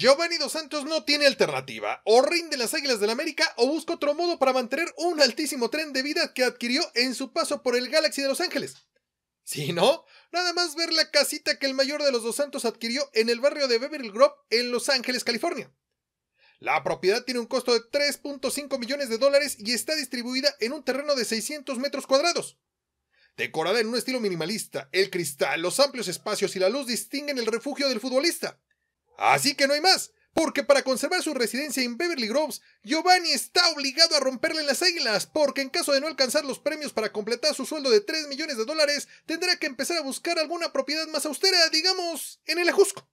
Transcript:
Giovanni Dos Santos no tiene alternativa. O rinde las Águilas del la América o busca otro modo para mantener un altísimo tren de vida que adquirió en su paso por el Galaxy de Los Ángeles. Si no, nada más ver la casita que el mayor de los Dos Santos adquirió en el barrio de Beverly Grove en Los Ángeles, California. La propiedad tiene un costo de 3.5 millones de dólares y está distribuida en un terreno de 600 metros cuadrados. Decorada en un estilo minimalista, el cristal, los amplios espacios y la luz distinguen el refugio del futbolista. Así que no hay más, porque para conservar su residencia en Beverly Groves, Giovanni está obligado a romperle las águilas, porque en caso de no alcanzar los premios para completar su sueldo de 3 millones de dólares, tendrá que empezar a buscar alguna propiedad más austera, digamos, en el ajusco.